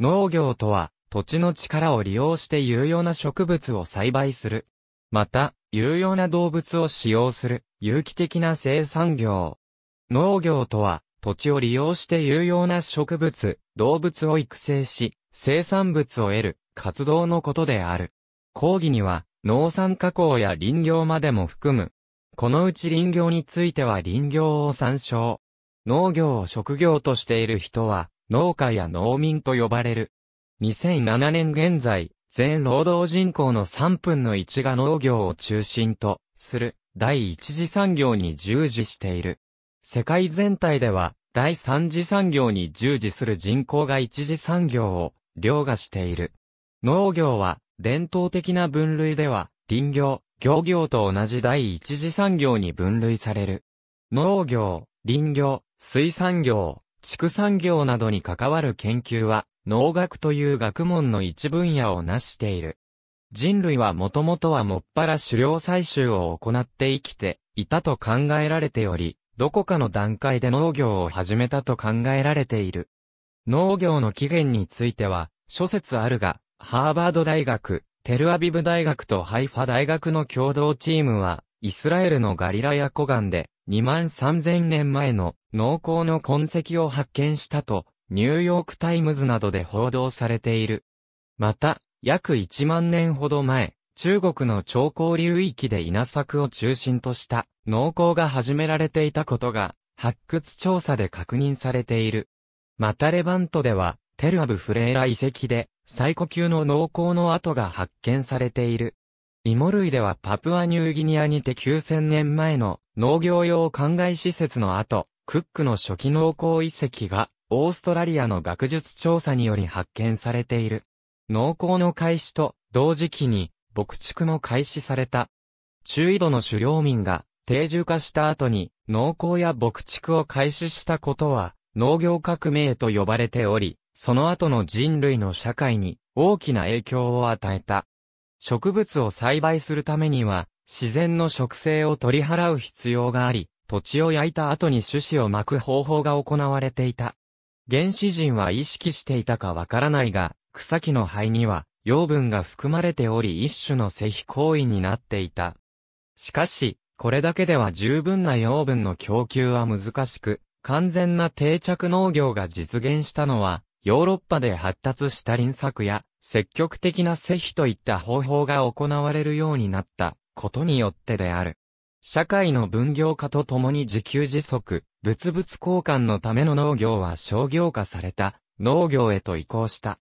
農業とは、土地の力を利用して有用な植物を栽培する。また、有用な動物を使用する、有機的な生産業。農業とは、土地を利用して有用な植物、動物を育成し、生産物を得る、活動のことである。講義には、農産加工や林業までも含む。このうち林業については林業を参照。農業を職業としている人は、農家や農民と呼ばれる。2007年現在、全労働人口の3分の1が農業を中心とする第一次産業に従事している。世界全体では第三次産業に従事する人口が一次産業を凌駕している。農業は伝統的な分類では林業、漁業と同じ第一次産業に分類される。農業、林業、水産業、畜産業などに関わる研究は、農学という学問の一分野を成している。人類はもともとはもっぱら狩猟採集を行って生きていたと考えられており、どこかの段階で農業を始めたと考えられている。農業の起源については、諸説あるが、ハーバード大学、テルアビブ大学とハイファ大学の共同チームは、イスラエルのガリラヤ湖岸で、2万3000年前の農耕の痕跡を発見したと、ニューヨークタイムズなどで報道されている。また、約1万年ほど前、中国の長江流域で稲作を中心とした農耕が始められていたことが、発掘調査で確認されている。またレバントでは、テルアブフレーラ遺跡で、最古級の農耕の跡が発見されている。芋類ではパプアニューギニアにて9000年前の農業用灌漑施設の後、クックの初期農耕遺跡が、オーストラリアの学術調査により発見されている。農耕の開始と、同時期に、牧畜も開始された。中緯度の狩猟民が、定住化した後に、農耕や牧畜を開始したことは、農業革命と呼ばれており、その後の人類の社会に、大きな影響を与えた。植物を栽培するためには、自然の植生を取り払う必要があり、土地を焼いた後に種子を巻く方法が行われていた。原始人は意識していたかわからないが、草木の灰には養分が含まれており一種の施肥行為になっていた。しかし、これだけでは十分な養分の供給は難しく、完全な定着農業が実現したのは、ヨーロッパで発達した輪作や、積極的な施肥といった方法が行われるようになったことによってである。社会の分業化とともに自給自足、物々交換のための農業は商業化された、農業へと移行した。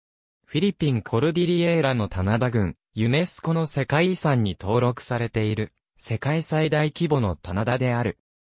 フィリピンコルディリエーラの棚田郡、ユネスコの世界遺産に登録されている、世界最大規模の棚田である。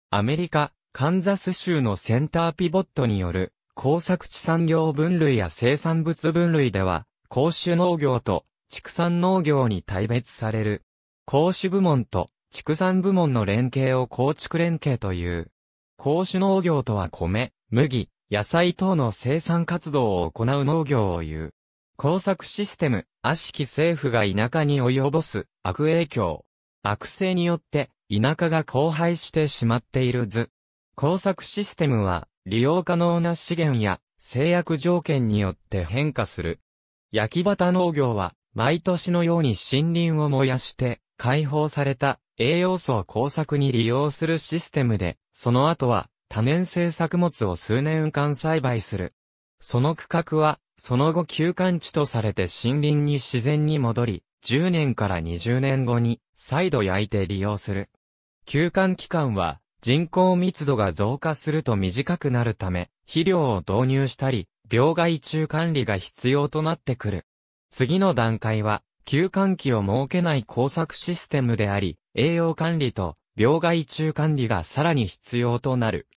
アメリカ、カンザス州のセンターピボットによる、工作地産業分類や生産物分類では、公種農業と畜産農業に大別される、公種部門と畜産部門の連携を構築連携という。公種農業とは米、麦、野菜等の生産活動を行う農業を言う。工作システム、悪しき政府が田舎に及ぼす悪影響。悪性によって田舎が荒廃してしまっている図。工作システムは利用可能な資源や制約条件によって変化する。焼き畑農業は毎年のように森林を燃やして解放された栄養素を工作に利用するシステムで、その後は多年生作物を数年間栽培する。その区画は、その後休館地とされて森林に自然に戻り、10年から20年後に再度焼いて利用する。休館期間は人口密度が増加すると短くなるため、肥料を導入したり、病害虫管理が必要となってくる。次の段階は、休館期を設けない工作システムであり、栄養管理と病害虫管理がさらに必要となる。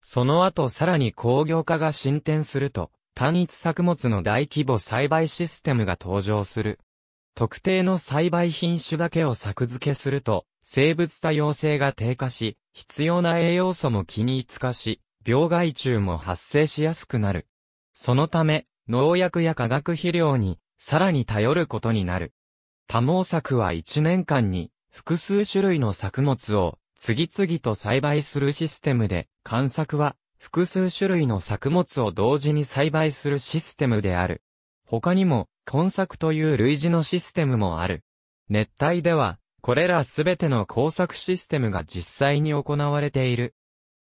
その後さらに工業化が進展すると、単一作物の大規模栽培システムが登場する。特定の栽培品種だけを作付けすると、生物多様性が低下し、必要な栄養素も均一化し、病害虫も発生しやすくなる。そのため、農薬や化学肥料に、さらに頼ることになる。多毛作は1年間に複数種類の作物を次々と栽培するシステムで、観作は複数種類の作物を同時に栽培するシステムである。他にも、今作という類似のシステムもある。熱帯では、これらすべての工作システムが実際に行われている。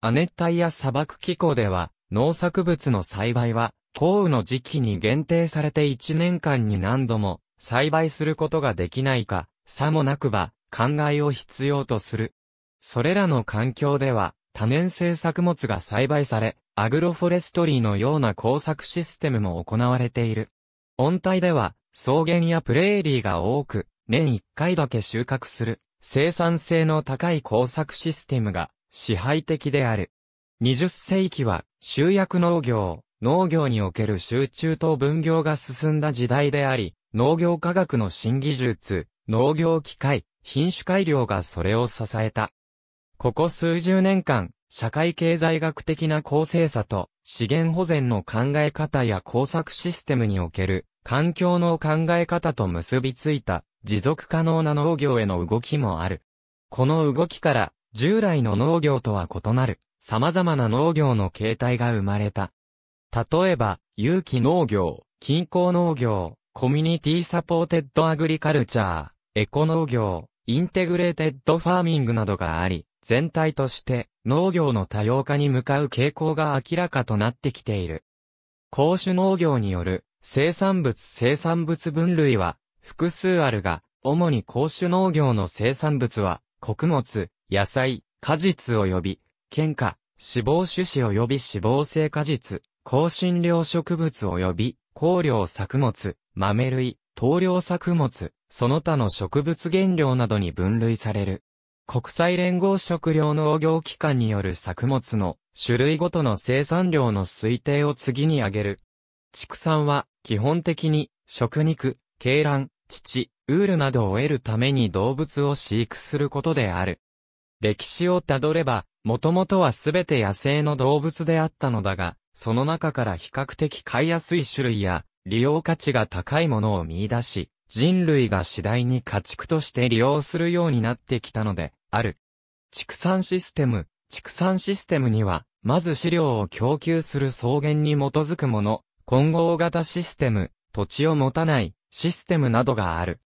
亜熱帯や砂漠気候では、農作物の栽培は、降雨の時期に限定されて1年間に何度も栽培することができないか、さもなくば、考えを必要とする。それらの環境では、多年生作物が栽培され、アグロフォレストリーのような工作システムも行われている。温帯では、草原やプレーリーが多く、年一回だけ収穫する、生産性の高い工作システムが、支配的である。20世紀は、集約農業、農業における集中と分業が進んだ時代であり、農業科学の新技術、農業機械、品種改良がそれを支えた。ここ数十年間、社会経済学的な公正さと資源保全の考え方や工作システムにおける環境の考え方と結びついた持続可能な農業への動きもある。この動きから従来の農業とは異なる様々な農業の形態が生まれた。例えば、有機農業、均衡農業、コミュニティサポーテッドアグリカルチャー、エコ農業、インテグレーテッドファーミングなどがあり、全体として農業の多様化に向かう傾向が明らかとなってきている。公種農業による生産物生産物分類は複数あるが、主に公種農業の生産物は穀物、野菜、果実及び、喧嘩、脂肪種子及び脂肪性果実、香辛料植物及び、香料作物、豆類、糖量作物、その他の植物原料などに分類される。国際連合食料農業機関による作物の種類ごとの生産量の推定を次に挙げる。畜産は基本的に食肉、鶏卵、乳、ウールなどを得るために動物を飼育することである。歴史をたどれば、もともとはすべて野生の動物であったのだが、その中から比較的飼いやすい種類や利用価値が高いものを見出し、人類が次第に家畜として利用するようになってきたので、ある。畜産システム、畜産システムには、まず飼料を供給する草原に基づくもの、混合型システム、土地を持たないシステムなどがある。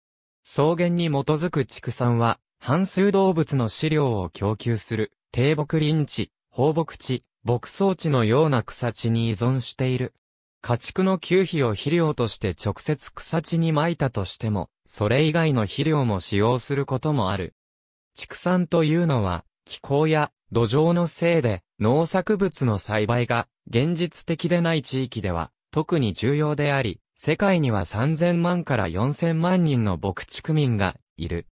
草原に基づく畜産は、半数動物の飼料を供給する低木林地、放牧地、牧草地のような草地に依存している家畜の給皮を肥料として直接草地に撒いたとしても、それ以外の肥料も使用することもある。畜産というのは、気候や土壌のせいで農作物の栽培が現実的でない地域では特に重要であり、世界には3000万から4000万人の牧畜民がいる。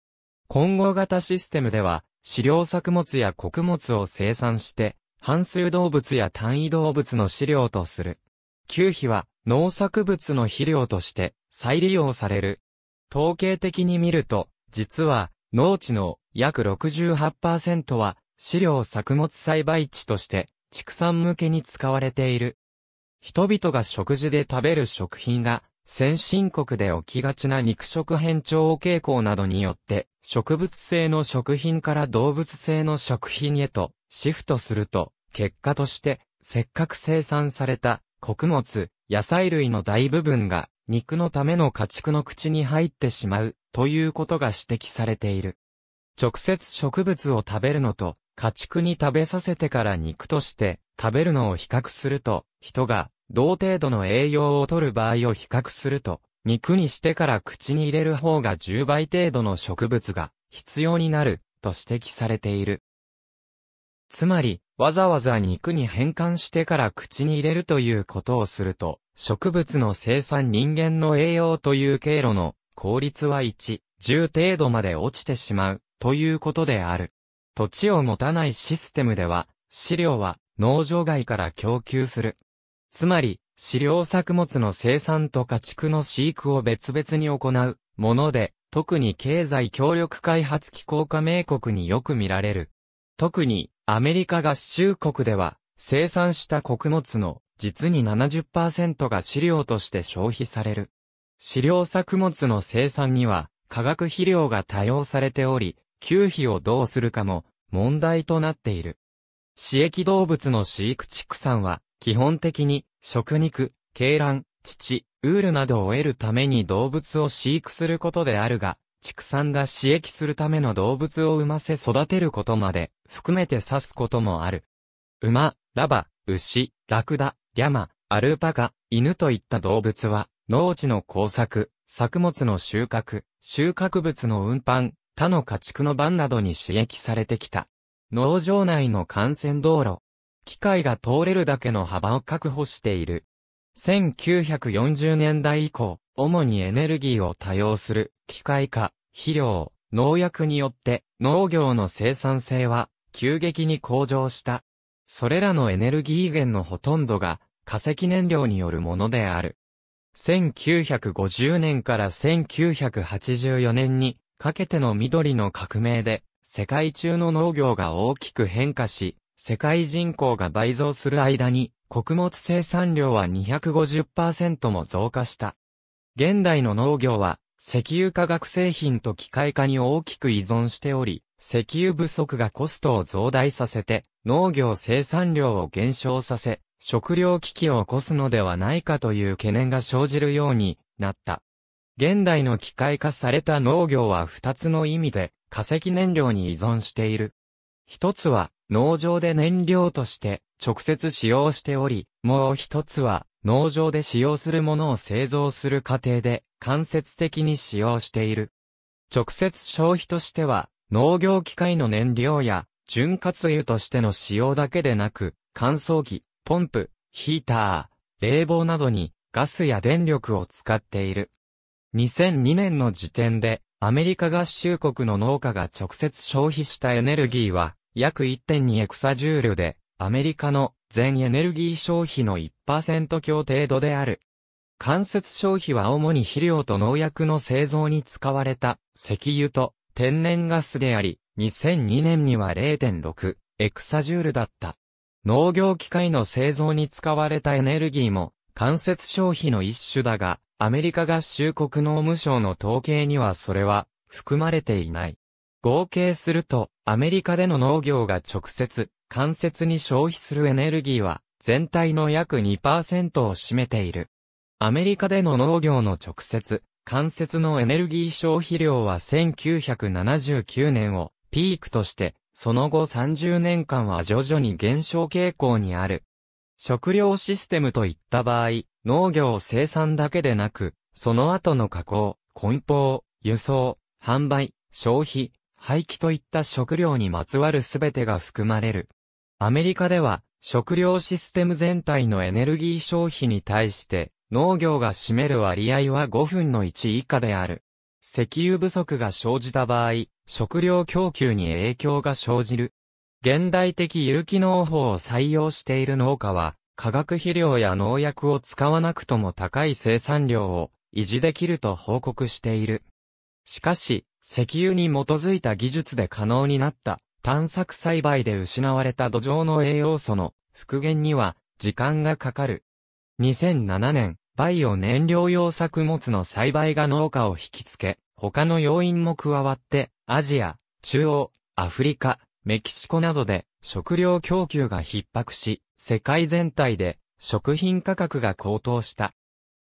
混合型システムでは、飼料作物や穀物を生産して、半数動物や単位動物の飼料とする。旧費は農作物の肥料として再利用される。統計的に見ると、実は農地の約68%は飼料作物栽培地として畜産向けに使われている。人々が食事で食べる食品が先進国で起きがちな肉食変調傾向などによって植物性の食品から動物性の食品へとシフトすると結果としてせっかく生産された穀物、野菜類の大部分が肉のための家畜の口に入ってしまうということが指摘されている。直接植物を食べるのと家畜に食べさせてから肉として食べるのを比較すると人が同程度の栄養を取る場合を比較すると肉にしてから口に入れる方が10倍程度の植物が必要になると指摘されている。つまり、わざわざ肉に変換してから口に入れるということをすると、植物の生産人間の栄養という経路の効率は1、10程度まで落ちてしまうということである。土地を持たないシステムでは、飼料は農場外から供給する。つまり、飼料作物の生産と家畜の飼育を別々に行うもので、特に経済協力開発機構加盟国によく見られる。特にアメリカ合衆国では、生産した穀物の実に70%が飼料として消費される。飼料作物の生産には化学肥料が多用されており、給費をどうするかも問題となっている。飼液動物の飼育畜産は基本的に食肉、鶏卵、乳、ウールなどを得るために動物を飼育することであるが、畜産が飼液するための動物を産ませ育てることまで含めて指すこともある。馬、ラバ、牛、ラクダ、リャマ、アルパカ、犬といった動物は、農地の工作、作物の収穫、収穫物の運搬、他の家畜の番などに刺激されてきた。農場内の幹線道路。機械が通れるだけの幅を確保している。1940年代以降、主にエネルギーを多用する機械化、肥料、農薬によって農業の生産性は急激に向上した。それらのエネルギー源のほとんどが化石燃料によるものである。1950年から1984年にかけての緑の革命で世界中の農業が大きく変化し、世界人口が倍増する間に穀物生産量は250%も増加した。現代の農業は石油化学製品と機械化に大きく依存しており、石油不足がコストを増大させて、農業生産量を減少させ、食料危機を起こすのではないかという懸念が生じるようになった。現代の機械化された農業は二つの意味で化石燃料に依存している。一つは農場で燃料として直接使用しており、もう一つは農場で使用するものを製造する過程で間接的に使用している。直接消費としては農業機械の燃料や、潤滑油としての使用だけでなく、乾燥機、ポンプ、ヒーター、冷房などにガスや電力を使っている。2002年の時点で、アメリカ合衆国の農家が直接消費したエネルギーは、約1.2エクサジュールで、アメリカの全エネルギー消費の1%強程度である。間接消費は主に肥料と農薬の製造に使われた石油と天然ガスであり、2002年には0.6エクサジュールだった。農業機械の製造に使われたエネルギーも間接消費の一種だが、アメリカ合衆国農務省の統計にはそれは含まれていない。合計すると、アメリカでの農業が直接、間接に消費するエネルギーは、全体の約2%を占めている。アメリカでの農業の直接、関節のエネルギー消費量は1979年をピークとして、その後30年間は徐々に減少傾向にある。食料システムといった場合、農業生産だけでなく、その後の加工、梱包、輸送、販売、消費、廃棄といった食料にまつわるすべてが含まれる。アメリカでは、食料システム全体のエネルギー消費に対して、農業が占める割合は5分の1以下である。石油不足が生じた場合、食料供給に影響が生じる。現代的有機農法を採用している農家は、化学肥料や農薬を使わなくとも高い生産量を維持できると報告している。しかし、石油に基づいた技術で可能になった探索栽培で失われた土壌の栄養素の復元には時間がかかる。2007年、バイオ燃料用作物の栽培が農家を引きつけ、他の要因も加わって、アジア、中央、アフリカ、メキシコなどで食料供給が逼迫し、世界全体で食品価格が高騰した。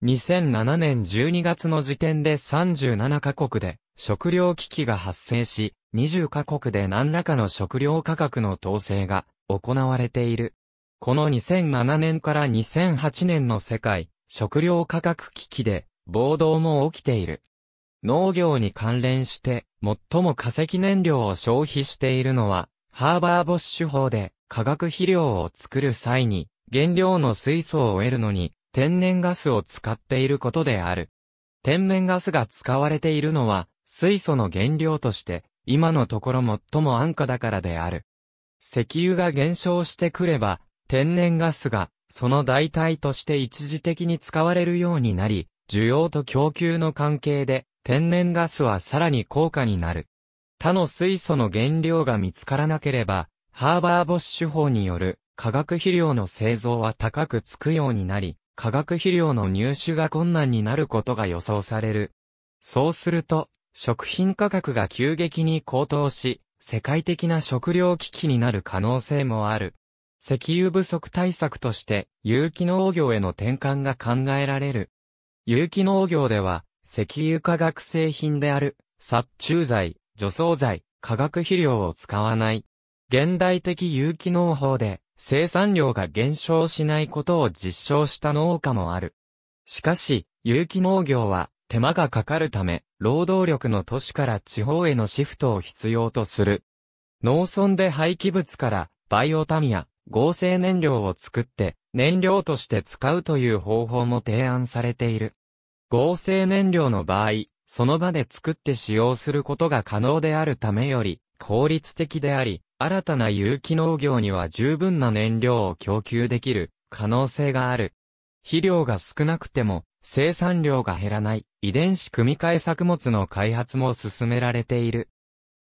2007年12月の時点で37カ国で食料危機が発生し、20カ国で何らかの食料価格の統制が行われている。この2007年から2008年の世界食料価格危機で暴動も起きている。農業に関連して最も化石燃料を消費しているのはハーバーボッシュ法で化学肥料を作る際に原料の水素を得るのに天然ガスを使っていることである。天然ガスが使われているのは水素の原料として今のところ最も安価だからである。石油が減少してくれば天然ガスがその代替として一時的に使われるようになり、需要と供給の関係で、天然ガスはさらに高価になる。他の水素の原料が見つからなければ、ハーバーボッシュ法による化学肥料の製造は高くつくようになり、化学肥料の入手が困難になることが予想される。そうすると、食品価格が急激に高騰し、世界的な食料危機になる可能性もある。石油不足対策として有機農業への転換が考えられる。有機農業では、石油化学製品である、殺虫剤、除草剤、化学肥料を使わない。現代的有機農法で生産量が減少しないことを実証した農家もある。しかし、有機農業は手間がかかるため、労働力の都市から地方へのシフトを必要とする。農村で廃棄物からバイオタミア、合成燃料を作って燃料として使うという方法も提案されている。合成燃料の場合、その場で作って使用することが可能であるためより効率的であり、新たな有機農業には十分な燃料を供給できる可能性がある。肥料が少なくても生産量が減らない遺伝子組み換え作物の開発も進められている。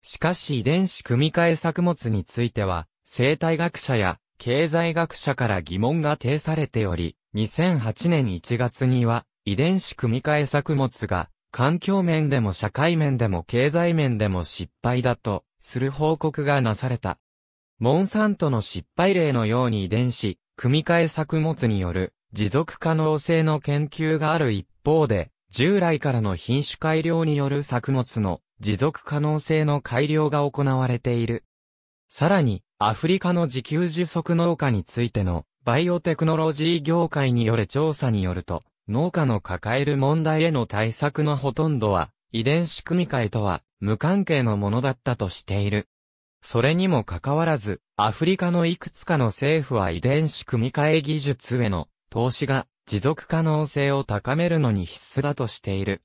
しかし遺伝子組み換え作物については生態学者や経済学者から疑問が呈されており、2008年1月には、遺伝子組み換え作物が、環境面でも社会面でも経済面でも失敗だと、する報告がなされた。モンサントの失敗例のように遺伝子、組み換え作物による持続可能性の研究がある一方で、従来からの品種改良による作物の持続可能性の改良が行われている。さらに、アフリカの自給自足農家についてのバイオテクノロジー業界による調査によると、農家の抱える問題への対策のほとんどは、遺伝子組み換えとは無関係のものだったとしている。それにもかかわらず、アフリカのいくつかの政府は遺伝子組み換え技術への投資が持続可能性を高めるのに必須だとしている。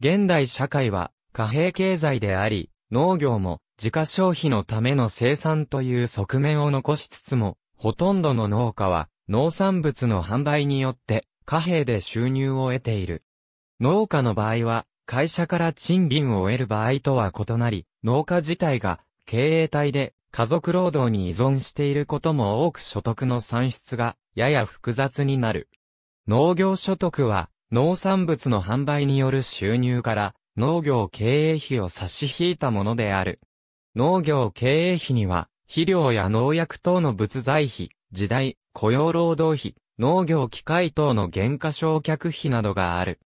現代社会は貨幣経済であり、農業も自家消費のための生産という側面を残しつつも、ほとんどの農家は農産物の販売によって貨幣で収入を得ている。農家の場合は会社から賃金を得る場合とは異なり、農家自体が経営体で家族労働に依存していることも多く所得の算出がやや複雑になる。農業所得は農産物の販売による収入から農業経営費を差し引いたものである。農業経営費には、肥料や農薬等の物財費、時代、雇用労働費、農業機械等の減価償却費などがある。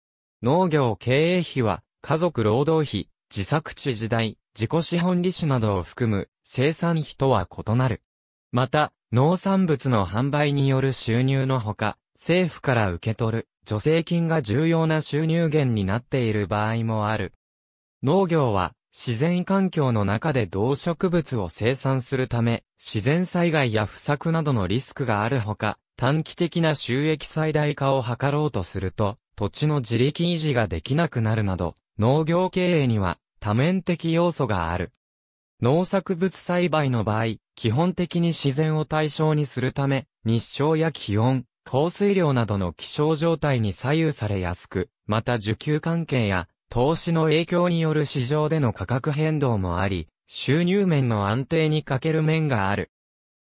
農業経営費は、家族労働費、自作地時代、自己資本利子などを含む生産費とは異なる。また、農産物の販売による収入のほか、政府から受け取る助成金が重要な収入源になっている場合もある。農業は自然環境の中で動植物を生産するため、自然災害や不作などのリスクがあるほか、短期的な収益最大化を図ろうとすると、土地の自力維持ができなくなるなど、農業経営には多面的要素がある。農作物栽培の場合、基本的に自然を対象にするため、日照や気温、降水量などの気象状態に左右されやすく、また需給関係や投資の影響による市場での価格変動もあり、収入面の安定に欠ける面がある。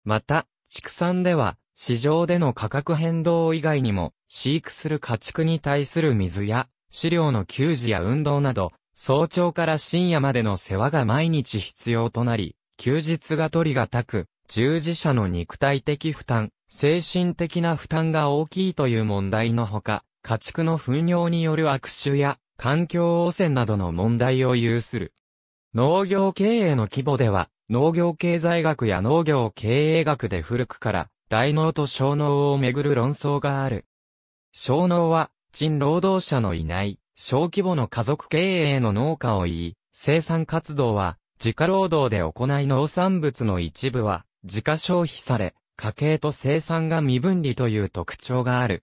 また、畜産では、市場での価格変動以外にも、飼育する家畜に対する水や、飼料の給仕や運動など、早朝から深夜までの世話が毎日必要となり、休日が取りがたく、従事者の肉体的負担、精神的な負担が大きいという問題のほか、家畜の糞尿による悪臭や環境汚染などの問題を有する。農業経営の規模では、農業経済学や農業経営学で古くから、大農と小農をめぐる論争がある。小農は、賃労働者のいない、小規模の家族経営の農家を言い、生産活動は、自家労働で行い農産物の一部は、自家消費され、家計と生産が未分離という特徴がある。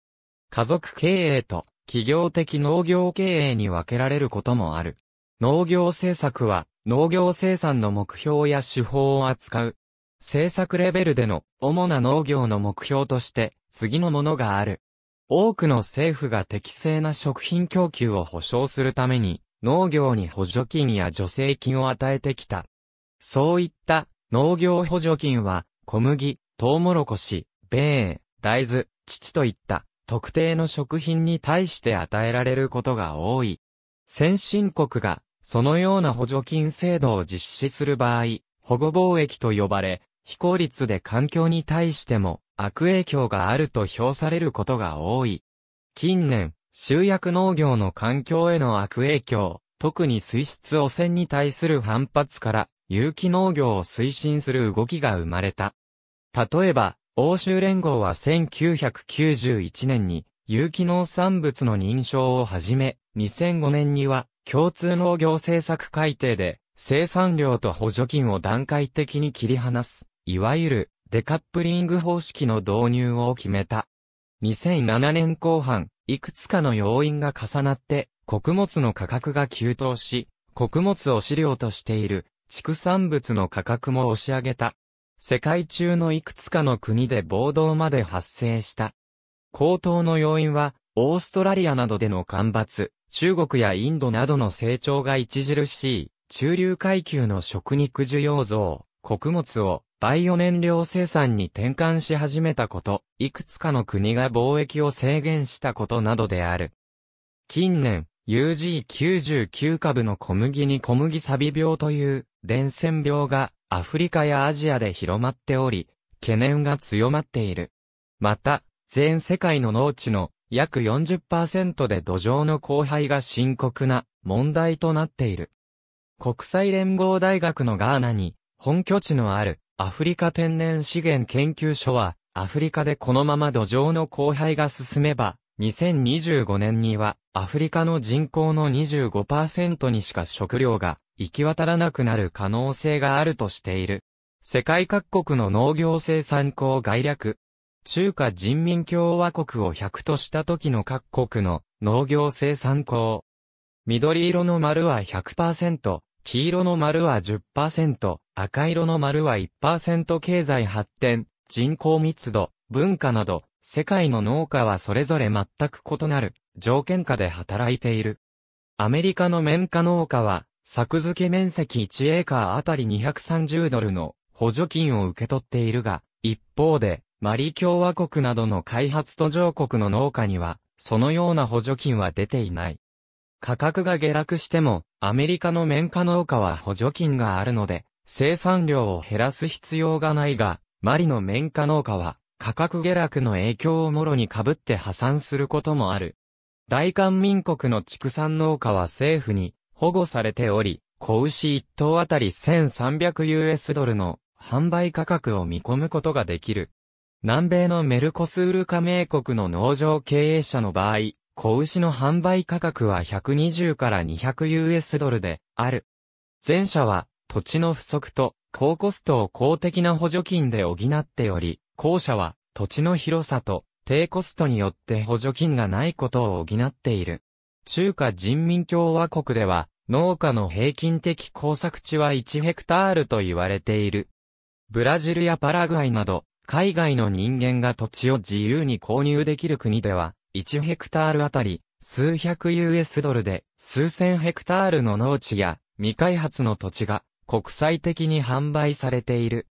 家族経営と企業的農業経営に分けられることもある。農業政策は、農業生産の目標や手法を扱う。政策レベルでの主な農業の目標として、次のものがある。多くの政府が適正な食品供給を保障するために、農業に補助金や助成金を与えてきた。そういった農業補助金は、小麦、トウモロコシ、米、大豆、乳といった特定の食品に対して与えられることが多い。先進国が、そのような補助金制度を実施する場合、保護貿易と呼ばれ、非効率で環境に対しても悪影響があると評されることが多い。近年、集約農業の環境への悪影響、特に水質汚染に対する反発から、有機農業を推進する動きが生まれた。例えば、欧州連合は1991年に有機農産物の認証をはじめ、2005年には共通農業政策改定で生産量と補助金を段階的に切り離す、いわゆるデカップリング方式の導入を決めた。2007年後半、いくつかの要因が重なって穀物の価格が急騰し、穀物を飼料としている畜産物の価格も押し上げた。世界中のいくつかの国で暴動まで発生した。高騰の要因は、オーストラリアなどでの干ばつ、中国やインドなどの成長が著しい、中流階級の食肉需要増、穀物をバイオ燃料生産に転換し始めたこと、いくつかの国が貿易を制限したことなどである。近年、UG99 株の小麦に小麦サビ病という伝染病がアフリカやアジアで広まっており、懸念が強まっている。また、全世界の農地の約40%で土壌の荒廃が深刻な問題となっている。国際連合大学のガーナに本拠地のあるアフリカ天然資源研究所はアフリカでこのまま土壌の荒廃が進めば2025年にはアフリカの人口の25%にしか食料が行き渡らなくなる可能性があるとしている。世界各国の農業生産高概略。中華人民共和国を100とした時の各国の農業生産高緑色の丸は100%、黄色の丸は10%、赤色の丸は1%経済発展、人口密度、文化など、世界の農家はそれぞれ全く異なる条件下で働いている。アメリカの綿花農家は作付け面積1エーカーあたり230ドルの補助金を受け取っているが、一方で、マリ共和国などの開発途上国の農家には、そのような補助金は出ていない。価格が下落しても、アメリカの綿花農家は補助金があるので、生産量を減らす必要がないが、マリの綿花農家は、価格下落の影響をもろに被って破産することもある。大韓民国の畜産農家は政府に保護されており、子牛1頭あたり 1300US ドルの販売価格を見込むことができる。南米のメルコスール加盟国の農場経営者の場合、子牛の販売価格は120から 200US ドルである。前者は土地の不足と高コストを公的な補助金で補っており、後者は土地の広さと低コストによって補助金がないことを補っている。中華人民共和国では、農家の平均的耕作地は1ヘクタールと言われている。ブラジルやパラグアイなど、海外の人間が土地を自由に購入できる国では、1ヘクタールあたり、数百 US ドルで、数千ヘクタールの農地や、未開発の土地が、国際的に販売されている。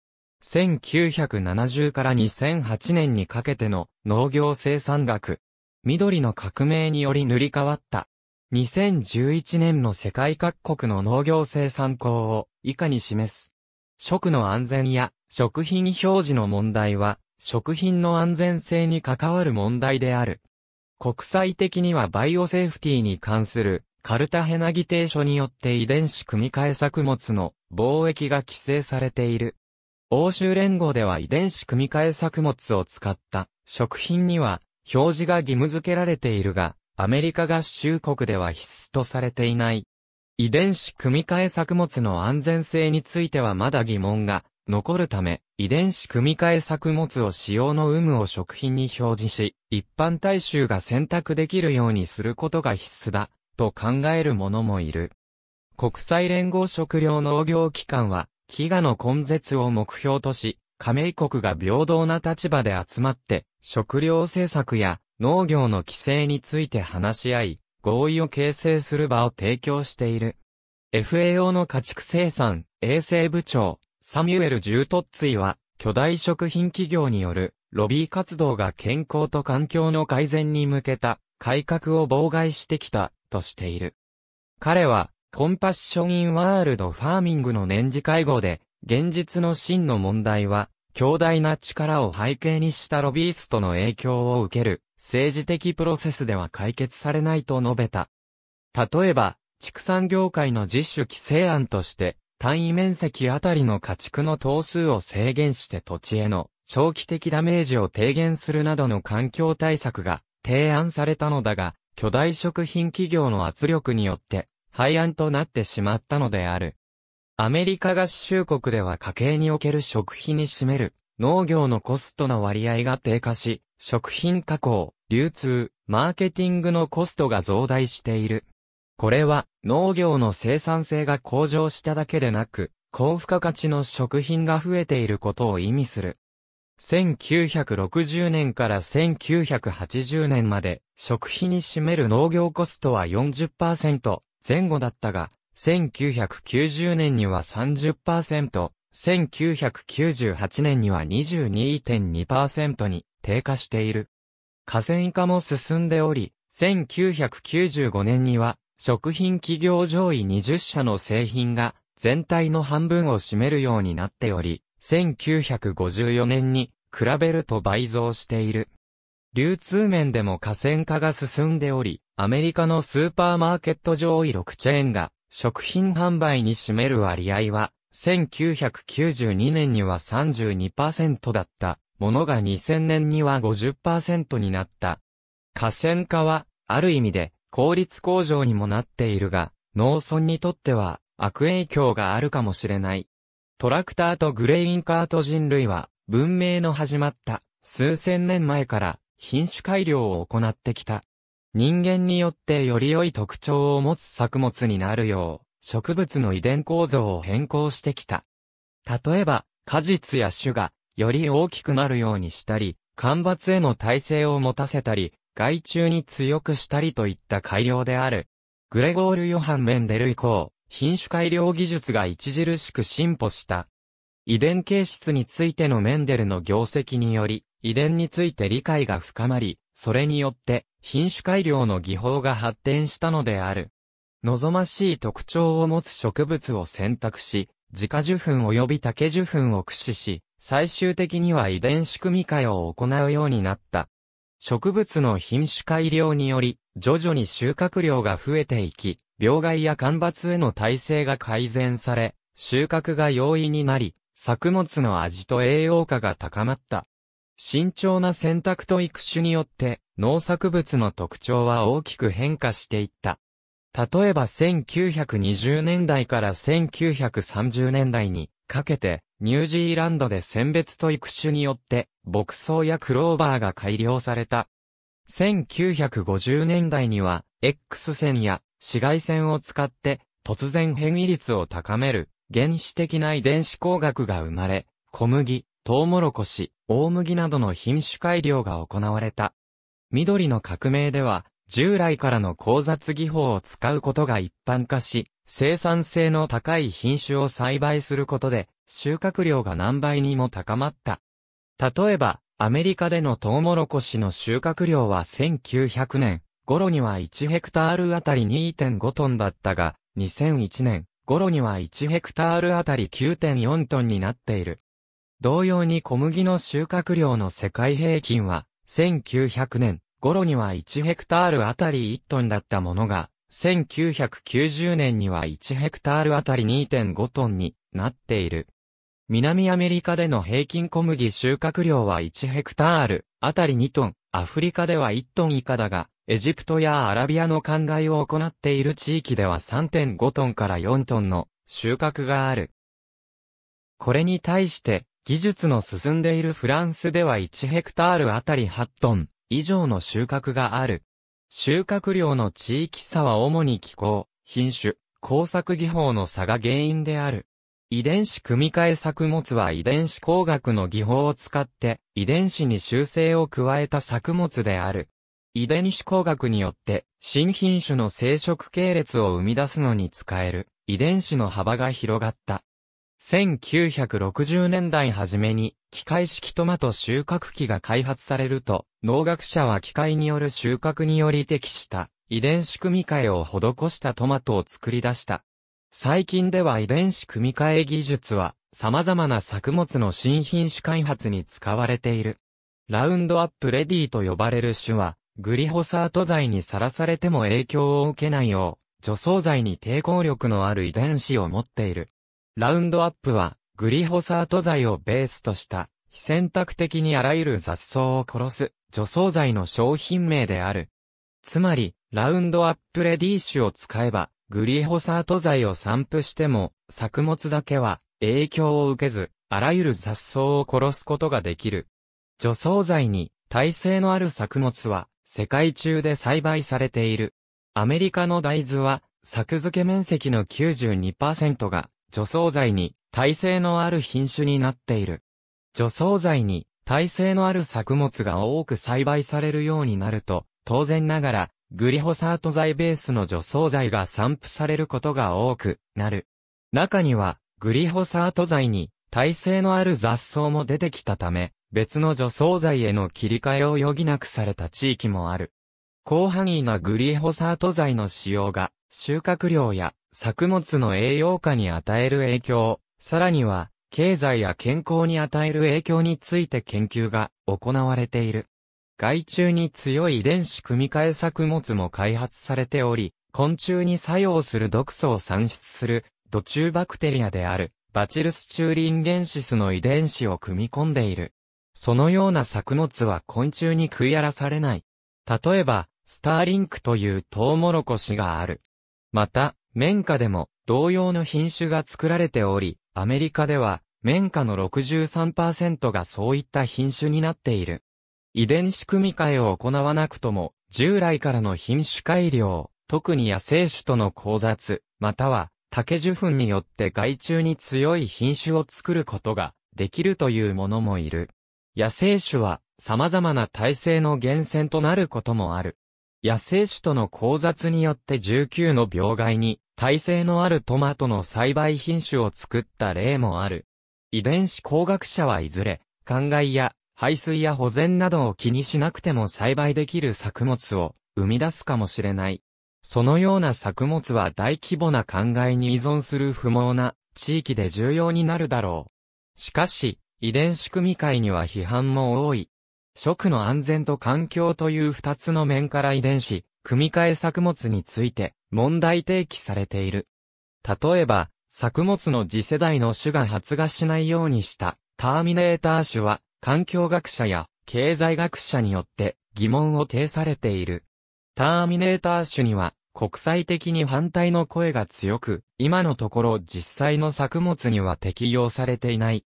1970から2008年にかけての農業生産額、緑の革命により塗り替わった。2011年の世界各国の農業生産高を以下に示す。食の安全や食品表示の問題は食品の安全性に関わる問題である。国際的にはバイオセーフティーに関するカルタヘナ議定書によって遺伝子組み換え作物の貿易が規制されている。欧州連合では遺伝子組み換え作物を使った食品には表示が義務付けられているが、アメリカ合衆国では必須とされていない。遺伝子組み換え作物の安全性についてはまだ疑問が残るため、遺伝子組み換え作物を使用の有無を食品に表示し、一般大衆が選択できるようにすることが必須だ、と考える者もいる。国際連合食糧農業機関は、飢餓の根絶を目標とし、加盟国が平等な立場で集まって、食料政策や農業の規制について話し合い、合意を形成する場を提供している。FAO の家畜生産、衛生部長、サミュエル・ジュートッツイは、巨大食品企業によるロビー活動が健康と環境の改善に向けた改革を妨害してきたとしている。彼はコンパッション・イン・ワールド・ファーミングの年次会合で現実の真の問題は強大な力を背景にしたロビーストの影響を受ける政治的プロセスでは解決されないと述べた。例えば、畜産業界の実主規制案として、単位面積あたりの家畜の頭数を制限して土地への長期的ダメージを低減するなどの環境対策が提案されたのだが、巨大食品企業の圧力によって廃案となってしまったのである。アメリカ合衆国では家計における食費に占める農業のコストの割合が低下し、食品加工、流通、マーケティングのコストが増大している。これは農業の生産性が向上しただけでなく、高付加価値の食品が増えていることを意味する。1960年から1980年まで食費に占める農業コストは40%前後だったが、1990年には30%、1998年には22.2%に低下している。河川化も進んでおり、1995年には食品企業上位20社の製品が全体の半分を占めるようになっており、1954年に比べると倍増している。流通面でも河川化が進んでおり、アメリカのスーパーマーケット上位6チェーンが食品販売に占める割合は、1992年には32%だったものが2000年には50%になった。河川化は、ある意味で、効率向上にもなっているが、農村にとっては、悪影響があるかもしれない。トラクターとグレインカート人類は、文明の始まった、数千年前から、品種改良を行ってきた。人間によってより良い特徴を持つ作物になるよう、植物の遺伝構造を変更してきた。例えば、果実や種が、より大きくなるようにしたり、干ばつへの耐性を持たせたり、害虫に強くしたりといった改良である。グレゴール・ヨハン・メンデル以降、品種改良技術が著しく進歩した。遺伝形質についてのメンデルの業績により、遺伝について理解が深まり、それによって品種改良の技法が発展したのである。望ましい特徴を持つ植物を選択し、自家受粉及び竹受粉を駆使し、最終的には遺伝子組み換えを行うようになった。植物の品種改良により、徐々に収穫量が増えていき、病害や干ばつへの耐性が改善され、収穫が容易になり、作物の味と栄養価が高まった。慎重な選択と育種によって、農作物の特徴は大きく変化していった。例えば1920年代から1930年代にかけて、ニュージーランドで選別と育種によって、牧草やクローバーが改良された。1950年代には、X 線や紫外線を使って、突然変異率を高める、原始的な遺伝子工学が生まれ、小麦、トウモロコシ、大麦などの品種改良が行われた。緑の革命では、従来からの交雑技法を使うことが一般化し、生産性の高い品種を栽培することで、収穫量が何倍にも高まった。例えば、アメリカでのトウモロコシの収穫量は1900年頃には1ヘクタールあたり2.5トンだったが、2001年頃には1ヘクタールあたり9.4トンになっている。同様に小麦の収穫量の世界平均は1900年頃には1ヘクタールあたり1トンだったものが、1990年には1ヘクタールあたり2.5トンになっている。南アメリカでの平均小麦収穫量は1ヘクタールあたり2トン、アフリカでは1トン以下だが、エジプトやアラビアの灌漑を行っている地域では3.5トンから4トンの収穫がある。これに対して、技術の進んでいるフランスでは1ヘクタールあたり8トン以上の収穫がある。収穫量の地域差は主に気候、品種、工作技法の差が原因である。遺伝子組み換え作物は遺伝子工学の技法を使って遺伝子に修正を加えた作物である。遺伝子工学によって新品種の生殖系列を生み出すのに使える遺伝子の幅が広がった。1960年代初めに機械式トマト収穫機が開発されると、農学者は機械による収穫により適した遺伝子組み換えを施したトマトを作り出した。最近では遺伝子組み換え技術は様々な作物の新品種開発に使われている。ラウンドアップレディと呼ばれる種は、グリホサート剤にさらされても影響を受けないよう、除草剤に抵抗力のある遺伝子を持っている。ラウンドアップは、グリホサート剤をベースとした、非選択的にあらゆる雑草を殺す、除草剤の商品名である。つまり、ラウンドアップレディッシュを使えば、グリホサート剤を散布しても、作物だけは影響を受けず、あらゆる雑草を殺すことができる。除草剤に耐性のある作物は、世界中で栽培されている。アメリカの大豆は、作付け面積の92%が除草剤に耐性のある品種になっている。除草剤に耐性のある作物が多く栽培されるようになると、当然ながら、グリホサート剤ベースの除草剤が散布されることが多くなる。中には、グリホサート剤に耐性のある雑草も出てきたため、別の除草剤への切り替えを余儀なくされた地域もある。広範囲なグリホサート剤の使用が、収穫量や作物の栄養価に与える影響、さらには、経済や健康に与える影響について研究が行われている。害虫に強い遺伝子組み換え作物も開発されており、昆虫に作用する毒素を産出する、土中バクテリアである、バチルスチューリンゲンシスの遺伝子を組み込んでいる。そのような作物は昆虫に食い荒らされない。例えば、スターリンクというトウモロコシがある。また、綿花でも同様の品種が作られており、アメリカでは綿花の63%がそういった品種になっている。遺伝子組み換えを行わなくとも、従来からの品種改良、特に野生種との交雑、または竹受粉によって害虫に強い品種を作ることができるというものもいる。野生種は様々な体制の源泉となることもある。野生種との交雑によって19の病害に耐性のあるトマトの栽培品種を作った例もある。遺伝子工学者はいずれ、灌漑や排水や保全などを気にしなくても栽培できる作物を生み出すかもしれない。そのような作物は大規模な灌漑に依存する不毛な地域で重要になるだろう。しかし、遺伝子組み換えには批判も多い。食の安全と環境という二つの面から遺伝子、組み換え作物について問題提起されている。例えば、作物の次世代の種が発芽しないようにしたターミネーター種は環境学者や経済学者によって疑問を呈されている。ターミネーター種には国際的に反対の声が強く、今のところ実際の作物には適用されていない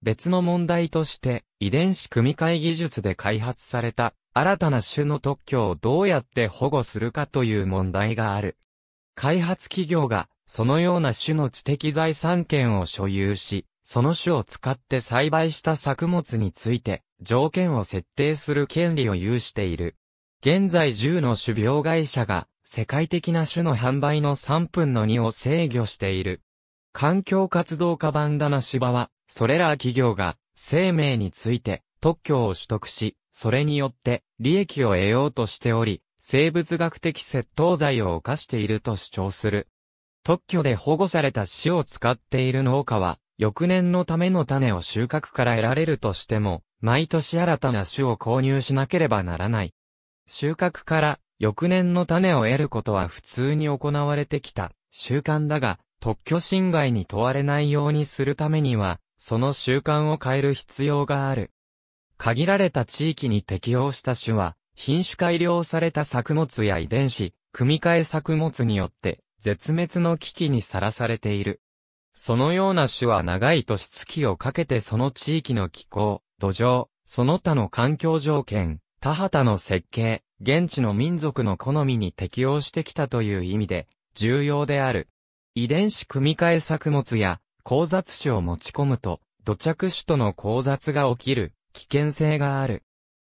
別の問題として、遺伝子組み換え技術で開発された、新たな種の特許をどうやって保護するかという問題がある。開発企業が、そのような種の知的財産権を所有し、その種を使って栽培した作物について、条件を設定する権利を有している。現在10の種苗会社が、世界的な種の販売の3分の2を制御している。環境活動家バンダナシバは、それら企業が生命について特許を取得し、それによって利益を得ようとしており、生物学的窃盗罪を犯していると主張する。特許で保護された死を使っている農家は、翌年のための種を収穫から得られるとしても、毎年新たな種を購入しなければならない。収穫から翌年の種を得ることは普通に行われてきた習慣だが、特許侵害に問われないようにするためには、その習慣を変える必要がある。限られた地域に適応した種は、品種改良された作物や遺伝子、組み換え作物によって、絶滅の危機にさらされている。そのような種は長い年月をかけてその地域の気候、土壌、その他の環境条件、田畑の設計、現地の民族の好みに適応してきたという意味で、重要である。遺伝子組み換え作物や、交雑種を持ち込むと、土着種との交雑が起きる、危険性がある。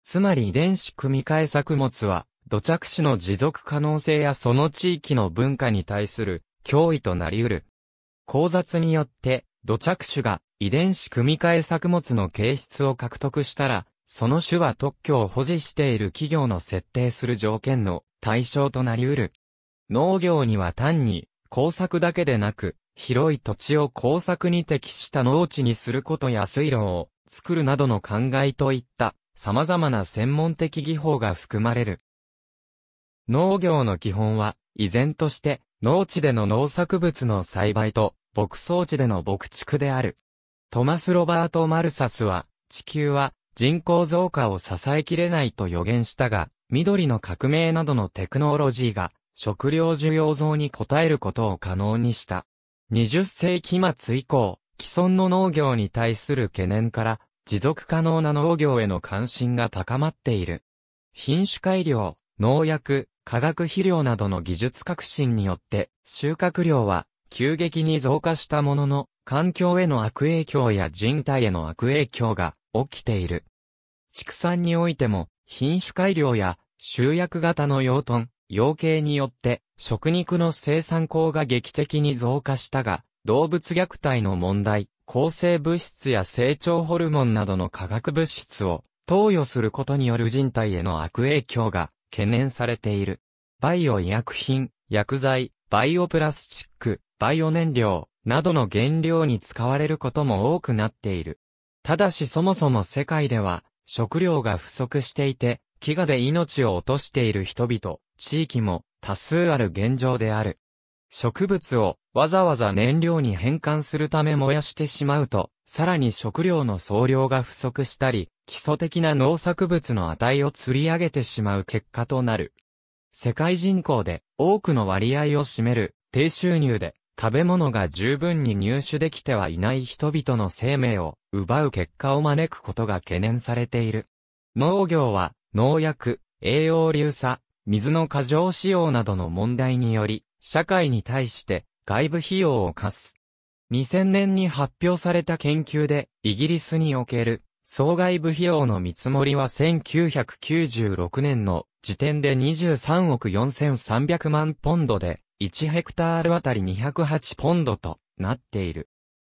つまり遺伝子組み換え作物は、土着種の持続可能性やその地域の文化に対する脅威となり得る。交雑によって、土着種が遺伝子組み換え作物の形質を獲得したら、その種は特許を保持している企業の設定する条件の対象となり得る。農業には単に耕作だけでなく、広い土地を耕作に適した農地にすることや水路を作るなどの考えといった様々な専門的技法が含まれる。農業の基本は、依然として農地での農作物の栽培と牧草地での牧畜である。トマス・ロバート・マルサスは、地球は人口増加を支えきれないと予言したが、緑の革命などのテクノロジーが食料需要増に応えることを可能にした。20世紀末以降、既存の農業に対する懸念から、持続可能な農業への関心が高まっている。品種改良、農薬、化学肥料などの技術革新によって、収穫量は急激に増加したものの、環境への悪影響や人体への悪影響が起きている。畜産においても、品種改良や集約型の養豚、養鶏によって食肉の生産効が劇的に増加したが、動物虐待の問題、抗生物質や成長ホルモンなどの化学物質を投与することによる人体への悪影響が懸念されている。バイオ医薬品、薬剤、バイオプラスチック、バイオ燃料などの原料に使われることも多くなっている。ただしそもそも世界では食料が不足していて、飢餓で命を落としている人々、地域も多数ある現状である。植物をわざわざ燃料に変換するため燃やしてしまうと、さらに食料の総量が不足したり、基礎的な農作物の値を釣り上げてしまう結果となる。世界人口で多くの割合を占める低収入で食べ物が十分に入手できてはいない人々の生命を奪う結果を招くことが懸念されている。農業は農薬、栄養流差、水の過剰使用などの問題により、社会に対して外部費用を課す。2000年に発表された研究で、イギリスにおける総外部費用の見積もりは1996年の時点で23億4300万ポンドで、1ヘクタールあたり208ポンドとなっている。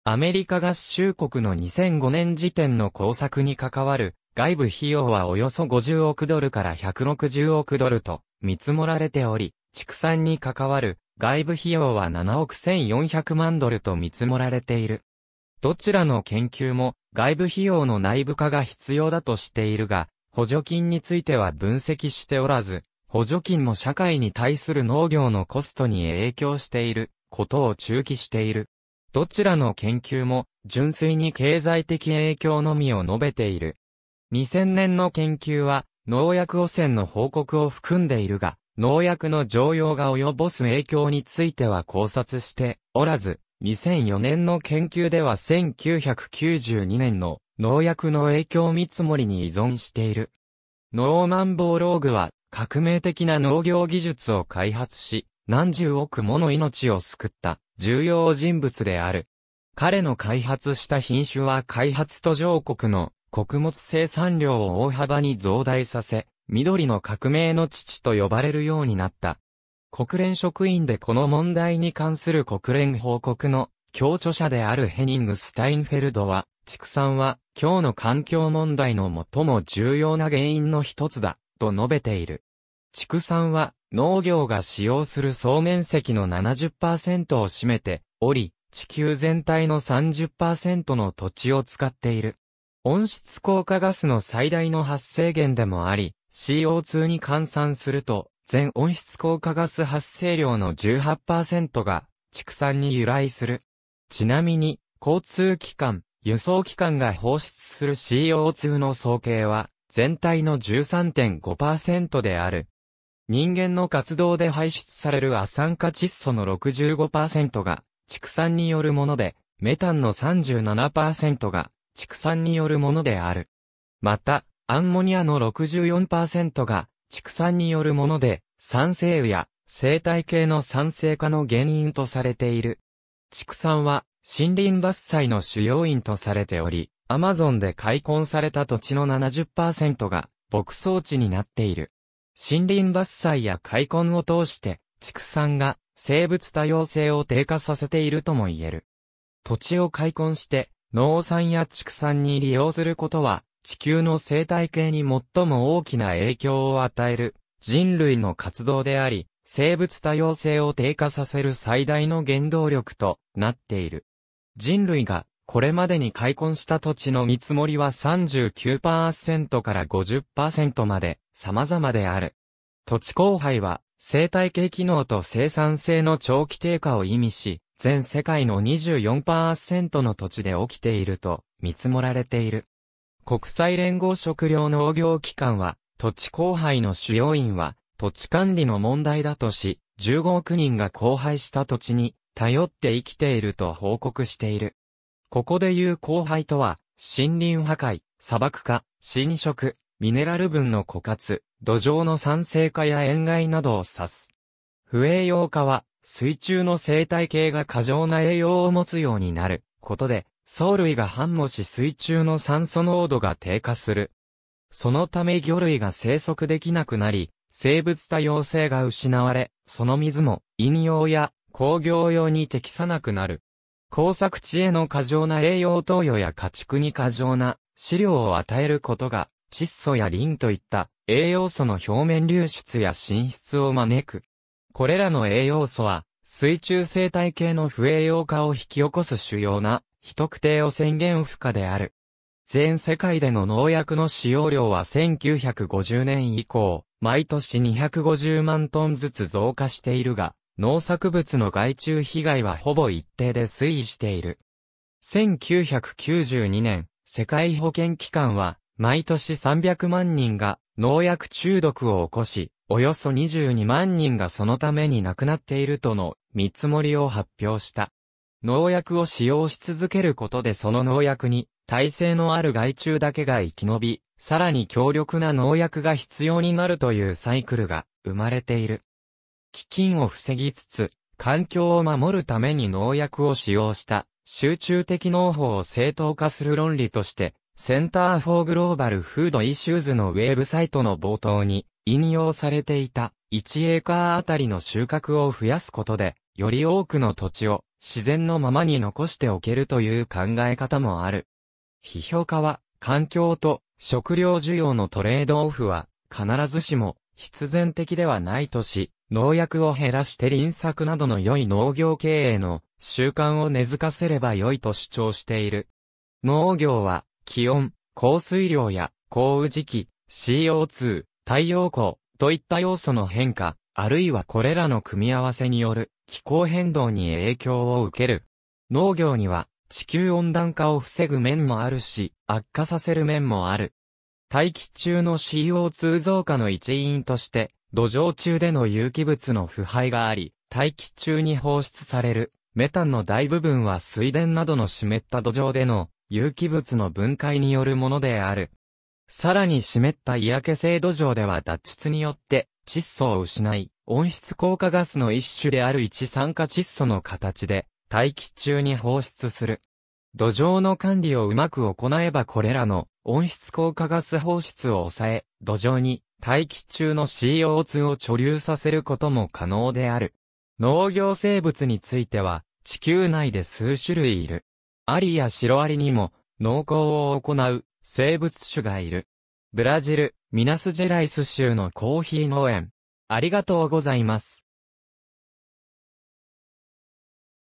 アメリカ合衆国の2005年時点の工作に関わる外部費用はおよそ50億ドルから160億ドルと見積もられており、畜産に関わる外部費用は7億1400万ドルと見積もられている。どちらの研究も外部費用の内部化が必要だとしているが、補助金については分析しておらず、補助金も社会に対する農業のコストに影響していることを中期している。どちらの研究も純粋に経済的影響のみを述べている。2000年の研究は、農薬汚染の報告を含んでいるが、農薬の常用が及ぼす影響については考察しておらず、2004年の研究では1992年の農薬の影響見積もりに依存している。ノーマン・ボーローグは革命的な農業技術を開発し、何十億もの命を救った重要人物である。彼の開発した品種は開発途上国の穀物生産量を大幅に増大させ、緑の革命の父と呼ばれるようになった。国連職員でこの問題に関する国連報告の協著者であるヘニング・スタインフェルドは、畜産は今日の環境問題の最も重要な原因の一つだ、と述べている。畜産は農業が使用する総面積の70%を占めており、地球全体の30%の土地を使っている。温室効果ガスの最大の発生源でもあり、CO2 に換算すると、全温室効果ガス発生量の18%が畜産に由来する。ちなみに、交通機関、輸送機関が放出する CO2 の総計は、全体の13.5%である。人間の活動で排出される亜酸化窒素の65%が畜産によるもので、メタンの37%が畜産によるものである。また、アンモニアの64%が畜産によるもので、酸性雨や生態系の酸性化の原因とされている。畜産は森林伐採の主要因とされており、アマゾンで開墾された土地の70%が牧草地になっている。森林伐採や開墾を通して、畜産が生物多様性を低下させているとも言える。土地を開墾して農産や畜産に利用することは、地球の生態系に最も大きな影響を与える人類の活動であり、生物多様性を低下させる最大の原動力となっている。人類がこれまでに開墾した土地の見積もりは39%から50%まで様々である。土地荒廃は生態系機能と生産性の長期低下を意味し、全世界の24%の土地で起きていると見積もられている。国際連合食糧農業機関は、土地荒廃の主要因は、土地管理の問題だとし、15億人が荒廃した土地に頼って生きていると報告している。ここで言う荒廃とは、森林破壊、砂漠化、侵食、ミネラル分の枯渇、土壌の酸性化や塩害などを指す。不栄養化は、水中の生態系が過剰な栄養を持つようになることで、藻類が繁茂し水中の酸素濃度が低下する。そのため魚類が生息できなくなり、生物多様性が失われ、その水も飲用や工業用に適さなくなる。耕作地への過剰な栄養投与や家畜に過剰な飼料を与えることが窒素やリンといった栄養素の表面流出や進出を招く。これらの栄養素は、水中生態系の不栄養化を引き起こす主要な、非特定汚染源負荷である。全世界での農薬の使用量は1950年以降、毎年250万トンずつ増加しているが、農作物の害虫被害はほぼ一定で推移している。1992年、世界保健機関は、毎年300万人が農薬中毒を起こし、およそ22万人がそのために亡くなっているとの見積もりを発表した。農薬を使用し続けることでその農薬に耐性のある害虫だけが生き延び、さらに強力な農薬が必要になるというサイクルが生まれている。飢饉を防ぎつつ、環境を守るために農薬を使用した集中的農法を正当化する論理として、センターフォーグローバルフードイシューズのウェブサイトの冒頭に、引用されていた1エーカーあたりの収穫を増やすことで、より多くの土地を自然のままに残しておけるという考え方もある。批評家は、環境と食料需要のトレードオフは必ずしも必然的ではないとし、農薬を減らして輪作などの良い農業経営の習慣を根付かせれば良いと主張している。農業は気温、降水量や降雨時期、CO2、太陽光といった要素の変化、あるいはこれらの組み合わせによる気候変動に影響を受ける。農業には地球温暖化を防ぐ面もあるし、悪化させる面もある。大気中の CO2 増加の一因として、土壌中での有機物の腐敗があり、大気中に放出されるメタンの大部分は水田などの湿った土壌での有機物の分解によるものである。さらに湿った嫌気性土壌では脱出によって窒素を失い、温室効果ガスの一種である一酸化窒素の形で大気中に放出する。土壌の管理をうまく行えばこれらの温室効果ガス放出を抑え、土壌に大気中の CO2 を貯留させることも可能である。農業生物については地球内で数種類いる。アリやシロアリにも農耕を行う生物種がいる。ブラジル、ミナスジェライス州のコーヒー農園。ありがとうございます。